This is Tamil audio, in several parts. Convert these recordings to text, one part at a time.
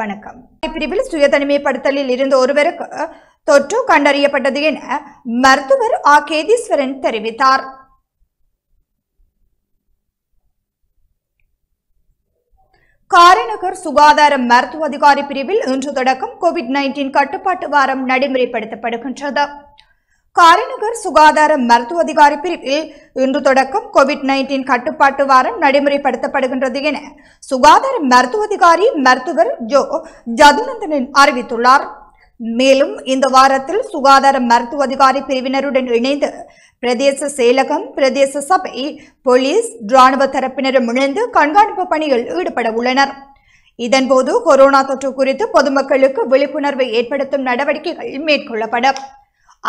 வணக்கம் பிரிவில் சுய தனிமைப்படுத்தலில் இருந்த ஒருவருக்கு தொற்று கண்டறியப்பட்டது என மருத்துவர் ஆ கேதீஸ்வரன் தெரிவித்தார் காரைநகர் சுகாதார மருத்துவ அதிகாரி பிரிவில் இன்று தொடக்கம் கோவிட் நைன்டீன் கட்டுப்பாட்டு வாரம் நடைமுறைப்படுத்தப்படுகின்றது காரைநகர் சுகாதார மருத்துவ அதிகாரி பிரிவில் இன்று தொடக்கம் கோவிட் நைன்டீன் கட்டுப்பாட்டு வாரம் நடைமுறைப்படுத்தப்படுகின்றது என சுகாதார மருத்துவ அதிகாரி மருத்துவர் ஜோ ஜதுநந்தனன் அறிவித்துள்ளார் மேலும் இந்த வாரத்தில் சுகாதார மருத்துவ அதிகாரி பிரிவினருடன் இணைந்து பிரதேச செயலகம் பிரதேச சபை போலீஸ் ராணுவ தரப்பினரும் இணைந்து கண்காணிப்பு பணியில் ஈடுபட உள்ளனர் இதன்போது கொரோனா தொற்று குறித்து பொதுமக்களுக்கு விழிப்புணர்வை ஏற்படுத்தும் நடவடிக்கைகள் மேற்கொள்ளப்படும்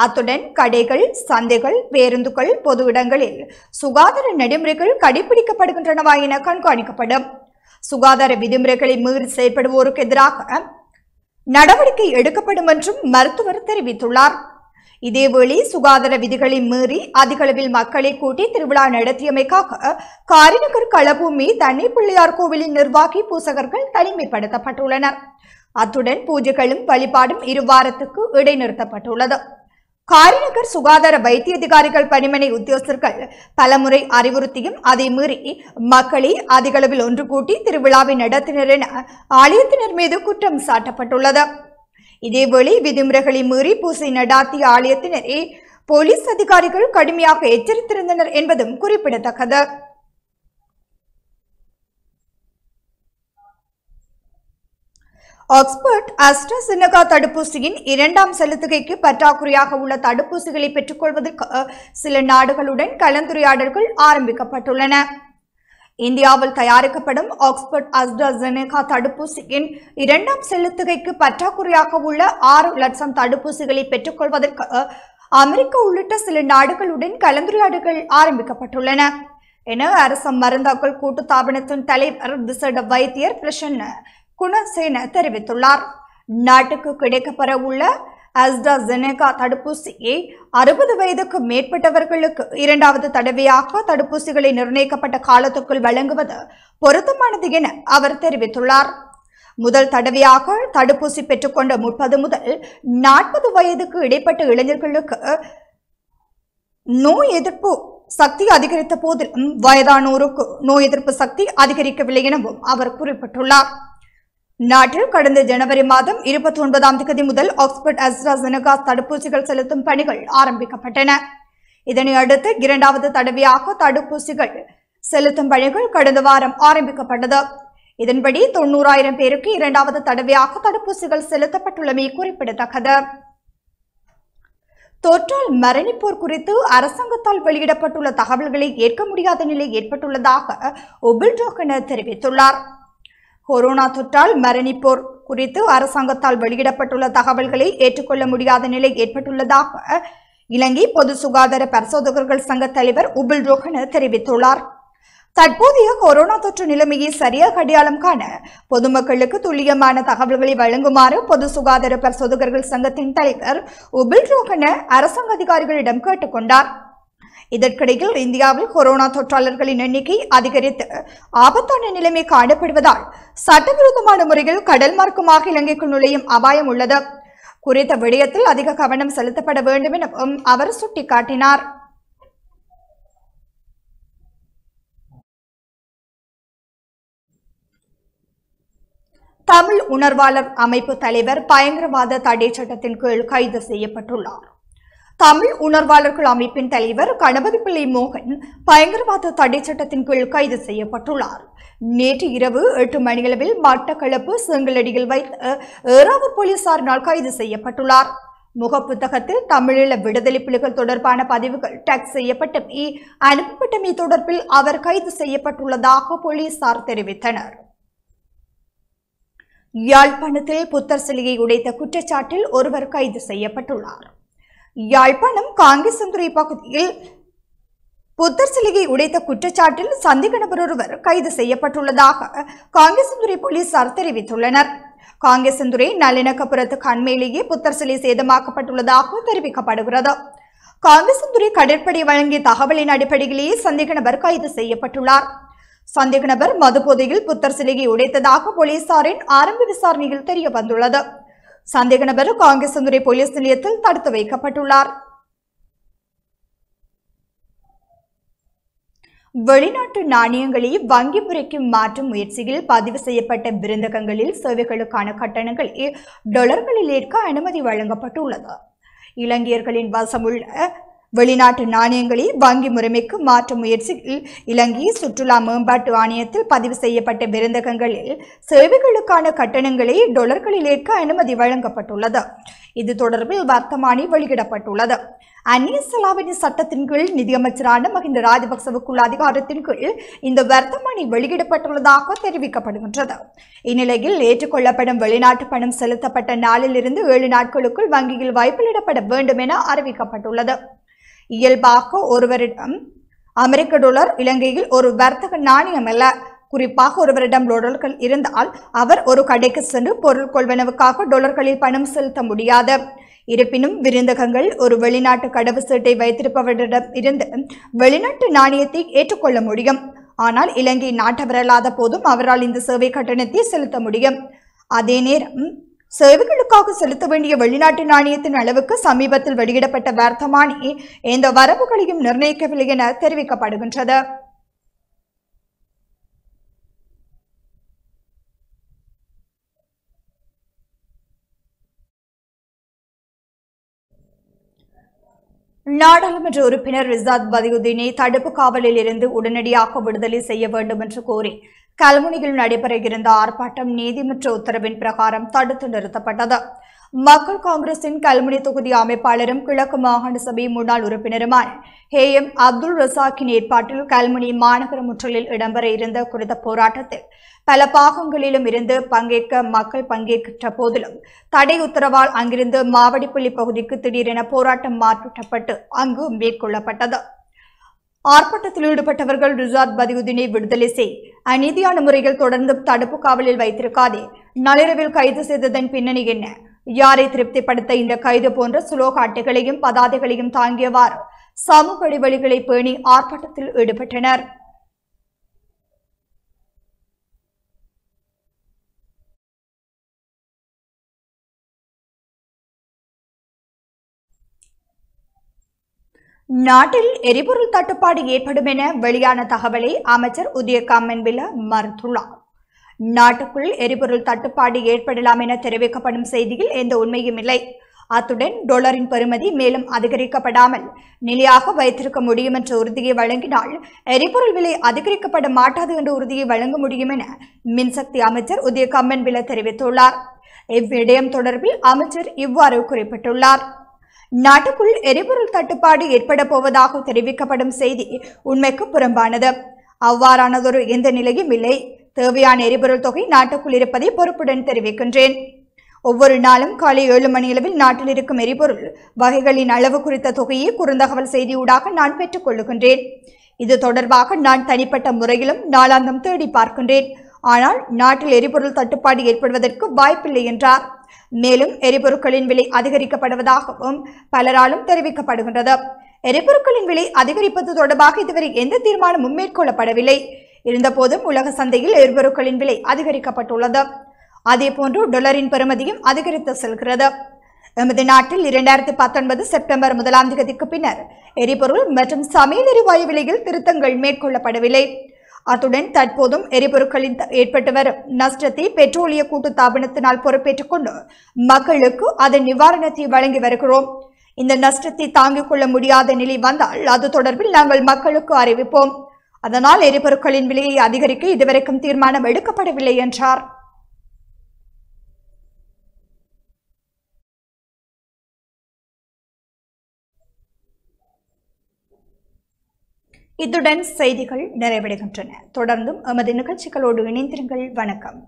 அத்துடன் கடைகள் சந்தைகள் பேருந்துகள் பொது இடங்களில் சுகாதார நடைமுறைகள் கடைபிடிக்கப்படுகின்றனவா என கண்காணிக்கப்படும் சுகாதார விதிமுறைகளை மீறி செயல்படுவோருக்கு எதிராக நடவடிக்கை எடுக்கப்படும் என்றும் மருத்துவர் தெரிவித்துள்ளார் இதேவேளை சுகாதார விதிகளை மீறி அதிகளவில் மக்களை கூட்டி திருவிழா நடத்தியமைக்காக காரிநகர் களபூமி தண்ணி பிள்ளையார் கோவிலின் நிர்வாகி பூசகர்கள் தனிமைப்படுத்தப்பட்டுள்ளனர் அத்துடன் பூஜைகளும் வழிபாடும் இரு வாரத்துக்கு இடைநிறுத்தப்பட்டுள்ளது காரிநகர் சுகாதார வைத்திய அதிகாரிகள் பணிமனை உத்தியோகஸ்தர்கள் பலமுறை அறிவுறுத்தியும் அதை மீறி மக்களை அதிகளவில் ஒன்று கூட்டி திருவிழாவை நடத்தினர் என ஆலயத்தினர் மீது குற்றம் சாட்டப்பட்டுள்ளது இதேவேளை விதிமுறைகளை மீறி பூசை நடாத்திய ஆலயத்தினரை போலீஸ் அதிகாரிகள் கடுமையாக எச்சரித்திருந்தனர் என்பதும் குறிப்பிடத்தக்கது ஆக்ஸ்போர்ட் அஸ்ட்ராசினகா தடுப்பூசியின் இரண்டாம் செலுத்துகைக்கு பற்றாக்குறையாக உள்ள தடுப்பூசிகளை பெற்றுக்கொள்வதற்கு சில நாடுகளுடன் கலந்துரையாடல்கள் ஆரம்பிக்கப்பட்டுள்ளன இந்தியாவில் தயாரிக்கப்படும் ஆக்ஸ்போர்ட் அஸ்ட்ராசெனகா தடுப்பூசியின் இரண்டாம் செலுத்துகைக்கு பற்றாக்குறையாக உள்ள ஆறு லட்சம் தடுப்பூசிகளை பெற்றுக்கொள்வதற்கு அமெரிக்கா உள்ளிட்ட சில நாடுகளுடன் கலந்துரையாடல்கள் ஆரம்பிக்கப்பட்டுள்ளன என அரச மருந்தாக்கள் கூட்டு தாபனத்தின் தலைவர் விசேட வைத்தியர் பிரசன்ன குணசேன தெரிவித்துள்ளார் நாட்டுக்கு கிடைக்கப்பெற உள்ள ஜெனேகா தடுப்பூசியை அறுபது வயதுக்கு மேற்பட்டவர்களுக்கு இரண்டாவது தடவையாக தடுப்பூசிகளை நிர்ணயிக்கப்பட்ட காலத்துக்குள் வழங்குவது பொருத்தமானது என அவர் தெரிவித்துள்ளார் முதல் தடவையாக தடுப்பூசி பெற்றுக்கொண்ட முப்பது முதல் நாற்பது வயதுக்கு இடைப்பட்ட இளைஞர்களுக்கு நோய் எதிர்ப்பு சக்தி அதிகரித்த போதிலும் வயதானோருக்கு நோய் எதிர்ப்பு சக்தி அதிகரிக்கவில்லை எனவும் அவர் குறிப்பிட்டுள்ளார் நாட்டில் கடந்த ஜனவரி மாதம் இருபத்தி ஒன்பதாம் தேதி முதல் ஆக்ஸ்போர்ட் ஜெனகா தடுப்பூசிகள் செலுத்தும் பணிகள் ஆரம்பிக்கப்பட்டன இதனை அடுத்து இரண்டாவது தடவையாக தடுப்பூசிகள் செலுத்தும் பணிகள் கடந்த வாரம் ஆரம்பிக்கப்பட்டது இதன்படி தொண்ணூறாயிரம் பேருக்கு இரண்டாவது தடவையாக தடுப்பூசிகள் செலுத்தப்பட்டுள்ளமை குறிப்பிடத்தக்கது தொற்றால் மரணிப்போர் குறித்து அரசாங்கத்தால் வெளியிடப்பட்டுள்ள தகவல்களை ஏற்க முடியாத நிலை ஏற்பட்டுள்ளதாக ஒபில் டோக்கனர் தெரிவித்துள்ளார் கொரோனா தொற்றால் மரணிப்போர் குறித்து அரசாங்கத்தால் வெளியிடப்பட்டுள்ள தகவல்களை ஏற்றுக்கொள்ள முடியாத நிலை ஏற்பட்டுள்ளதாக இலங்கை பொது சுகாதார பரிசோதகர்கள் சங்க தலைவர் உபில் ரோஹன தெரிவித்துள்ளார் தற்போதைய கொரோனா தொற்று நிலைமையை சரியாக அடையாளம் காண பொதுமக்களுக்கு துல்லியமான தகவல்களை வழங்குமாறு பொது சுகாதார பரிசோதகர்கள் சங்கத்தின் தலைவர் உபில் ரோஹன அரசாங்க அதிகாரிகளிடம் கேட்டுக்கொண்டார் இதற்கிடையில் இந்தியாவில் கொரோனா தொற்றாளர்களின் எண்ணிக்கை அதிகரித்து ஆபத்தான நிலைமை காணப்படுவதால் சட்டவிரோதமான முறையில் கடல் மார்க்கமாக இலங்கைக்குள் நுழையும் அபாயம் உள்ளது குறித்த விடயத்தில் அதிக கவனம் செலுத்தப்பட வேண்டும் எனவும் அவர் சுட்டிக்காட்டினார் தமிழ் உணர்வாளர் அமைப்பு தலைவர் பயங்கரவாத தடை சட்டத்தின் கீழ் கைது செய்யப்பட்டுள்ளார் தமிழ் உணர்வாளர்கள் அமைப்பின் தலைவர் கணபதி பிள்ளை மோகன் பயங்கரவாத தடை சட்டத்தின் கீழ் கைது செய்யப்பட்டுள்ளார் நேற்று இரவு எட்டு மணியளவில் மட்டக்களப்பு செங்கலடியில் வைத்து ஏறாவு போலீசாரினால் கைது செய்யப்பட்டுள்ளார் முகப்புத்தகத்தில் தமிழீழ விடுதலை புலிகள் தொடர்பான பதிவுகள் டேக் செய்யப்பட்டமை அனுப்பப்பட்டமை தொடர்பில் அவர் கைது செய்யப்பட்டுள்ளதாக போலீசார் தெரிவித்தனர் யாழ்ப்பாணத்தில் புத்தர் சிலையை உடைத்த குற்றச்சாட்டில் ஒருவர் கைது செய்யப்பட்டுள்ளார் யாழ்ப்பாணம் காங்கேசந்துறை பகுதியில் புத்தர் சிலையை உடைத்த குற்றச்சாட்டில் சந்திக நபர் ஒருவர் கைது செய்யப்பட்டுள்ளதாக காங்கேசந்துறை போலீசார் தெரிவித்துள்ளனர் காங்கேசந்துறை நல்லிணக்கப்புறத்து கண்மையிலேயே புத்தர் சிலை சேதமாக்கப்பட்டுள்ளதாக தெரிவிக்கப்படுகிறது காங்கேசந்துறை கடற்படை வழங்கிய தகவலின் அடிப்படையிலேயே சந்திக நபர் கைது செய்யப்பட்டுள்ளார் சந்திக நபர் மதுபோதையில் புத்தர் சிலையை உடைத்ததாக போலீசாரின் ஆரம்ப விசாரணையில் தெரிய வந்துள்ளது சந்தேக நபர் காங்கேசந்துறை போலீஸ் நிலையத்தில் தடுத்து வைக்கப்பட்டுள்ளார் வெளிநாட்டு நாணயங்களை வங்கி முறைக்கு மாற்றும் முயற்சியில் பதிவு செய்யப்பட்ட விருந்தகங்களில் சேவைகளுக்கான கட்டணங்களை டொலர்களில் ஏற்க அனுமதி வழங்கப்பட்டுள்ளது இலங்கையர்களின் வசமுள்ள வெளிநாட்டு நாணயங்களை வங்கி முறைமைக்கு மாற்றும் முயற்சியில் இலங்கை சுற்றுலா மேம்பாட்டு ஆணையத்தில் பதிவு செய்யப்பட்ட விருந்தகங்களில் சேவைகளுக்கான கட்டணங்களை டொலர்களில் ஏற்க அனுமதி வழங்கப்பட்டுள்ளது இது தொடர்பில் வர்த்தமானி வெளியிடப்பட்டுள்ளது அந்நிய செலாவணி சட்டத்தின் கீழ் நிதியமைச்சரான மஹிந்த ராஜபக்சவுக்குள்ள அதிகாரத்தின் கீழ் இந்த வர்த்தமானி வெளியிடப்பட்டுள்ளதாக தெரிவிக்கப்படுகின்றது இந்நிலையில் ஏற்றுக்கொள்ளப்படும் வெளிநாட்டு பணம் செலுத்தப்பட்ட நாளிலிருந்து ஏழு நாட்களுக்குள் வங்கியில் வைப்பிலிடப்பட வேண்டும் என அறிவிக்கப்பட்டுள்ளது இயல்பாக ஒருவரிடம் அமெரிக்க டொலர் இலங்கையில் ஒரு வர்த்தக நாணயம் அல்ல குறிப்பாக ஒருவரிடம் டொலர்கள் இருந்தால் அவர் ஒரு கடைக்கு சென்று பொருள் கொள்வனவுக்காக டொலர்களில் பணம் செலுத்த முடியாது இருப்பினும் விருந்தகங்கள் ஒரு வெளிநாட்டு கடவு சீட்டை வைத்திருப்பவரிடம் இருந்து வெளிநாட்டு நாணயத்தை ஏற்றுக்கொள்ள முடியும் ஆனால் இலங்கை நாட்டவரல்லாத போதும் அவரால் இந்த சேவை கட்டணத்தை செலுத்த முடியும் அதே நேரம் சேவைகளுக்காக செலுத்த வேண்டிய வெளிநாட்டு நாணயத்தின் அளவுக்கு சமீபத்தில் வெளியிடப்பட்ட வர்த்தமானி எந்த வரவுகளையும் நிர்ணயிக்கவில்லை என தெரிவிக்கப்படுகின்றது நாடாளுமன்ற உறுப்பினர் ரிசாத் பதியுதீனை தடுப்பு காவலில் இருந்து உடனடியாக விடுதலை செய்ய வேண்டும் என்று கோரி கல்முனையில் நடைபெற இருந்த ஆர்ப்பாட்டம் நீதிமன்ற உத்தரவின் பிரகாரம் தடுத்து நிறுத்தப்பட்டது மக்கள் காங்கிரசின் கல்முனி தொகுதி அமைப்பாளரும் கிழக்கு மாகாண சபை முன்னாள் உறுப்பினருமான ஹே எம் அப்துல் ரசாக்கின் ஏற்பாட்டில் கல்முனி மாநகர முற்றலில் இடம்பெற இருந்த குறித்த போராட்டத்தில் பல பாகங்களிலும் இருந்து பங்கேற்க மக்கள் பங்கேற்ற போதிலும் தடை உத்தரவால் அங்கிருந்து மாவடிப்பள்ளி பகுதிக்கு திடீரென போராட்டம் மாற்றப்பட்டு அங்கு மேற்கொள்ளப்பட்டது ஆர்ப்பாட்டத்தில் ஈடுபட்டவர்கள் ரிசார்ட் பதிவுதீனை விடுதலை செய் அநீதியான முறையில் தொடர்ந்து தடுப்பு காவலில் வைத்திருக்காதே நள்ளிரவில் கைது செய்ததன் பின்னணி என்ன யாரை திருப்திப்படுத்த இந்த கைது போன்ற அட்டைகளையும் பதாதைகளையும் தாங்கியவாறு சமூக இடைவெளிகளை பேணி ஆர்ப்பாட்டத்தில் ஈடுபட்டனர் நாட்டில் எரிபொருள் தட்டுப்பாடு ஏற்படும் என வெளியான தகவலை அமைச்சர் உதயகாமன் வில மறுத்துள்ளார் நாட்டுக்குள் எரிபொருள் தட்டுப்பாடு ஏற்படலாம் என தெரிவிக்கப்படும் செய்தியில் எந்த உண்மையும் இல்லை அத்துடன் டொலரின் பெறுமதி மேலும் அதிகரிக்கப்படாமல் நிலையாக வைத்திருக்க முடியும் என்ற உறுதியை வழங்கினால் எரிபொருள் விலை அதிகரிக்கப்பட மாட்டாது என்ற உறுதியை வழங்க முடியும் என மின்சக்தி அமைச்சர் உதயகம்மன் வில தெரிவித்துள்ளார் இவ்விடயம் தொடர்பில் அமைச்சர் இவ்வாறு குறிப்பிட்டுள்ளார் நாட்டுக்குள் எரிபொருள் தட்டுப்பாடு ஏற்பட போவதாக தெரிவிக்கப்படும் செய்தி உண்மைக்கு புறம்பானது அவ்வாறானதொரு எந்த நிலையும் இல்லை தேவையான எரிபொருள் தொகை நாட்டுக்குள் இருப்பதை பொறுப்புடன் தெரிவிக்கின்றேன் ஒவ்வொரு நாளும் காலை ஏழு மணி அளவில் நாட்டில் இருக்கும் எரிபொருள் வகைகளின் அளவு குறித்த தொகையை குறுந்தகவல் செய்தியூடாக நான் பெற்றுக் கொள்ளுகின்றேன் இது தொடர்பாக நான் தனிப்பட்ட முறையிலும் நாளாந்தம் தேடி பார்க்கின்றேன் ஆனால் நாட்டில் எரிபொருள் தட்டுப்பாடு ஏற்படுவதற்கு வாய்ப்பில்லை என்றார் மேலும் எரிபொருட்களின் விலை அதிகரிக்கப்படுவதாகவும் பலராலும் தெரிவிக்கப்படுகின்றது எரிபொருட்களின் விலை அதிகரிப்பது தொடர்பாக இதுவரை எந்த தீர்மானமும் மேற்கொள்ளப்படவில்லை இருந்தபோதும் உலக சந்தையில் எரிபொருட்களின் விலை அதிகரிக்கப்பட்டுள்ளது அதேபோன்று டொலரின் பெறுமதியும் அதிகரித்து செல்கிறது எமது நாட்டில் இரண்டாயிரத்தி பத்தொன்பது செப்டம்பர் முதலாம் தேதிக்கு பின்னர் எரிபொருள் மற்றும் சமையல் எரிவாயு விலையில் திருத்தங்கள் மேற்கொள்ளப்படவில்லை அத்துடன் தற்போதும் எரிபொருட்களின் ஏற்பட்டு வரும் நஷ்டத்தை பெட்ரோலிய கூட்டு தாபனத்தினால் பொறுப்பேற்றுக் கொண்டு மக்களுக்கு அதன் நிவாரணத்தை வழங்கி வருகிறோம் இந்த நஷ்டத்தை தாங்கிக் கொள்ள முடியாத நிலை வந்தால் அது தொடர்பில் நாங்கள் மக்களுக்கு அறிவிப்போம் அதனால் எரிபொருட்களின் விலையை அதிகரிக்க இதுவரைக்கும் தீர்மானம் எடுக்கப்படவில்லை என்றார் இத்துடன் செய்திகள் நிறைவடைகின்றன தொடர்ந்தும் எமது நிகழ்ச்சிகளோடு இணைந்திருங்கள் வணக்கம்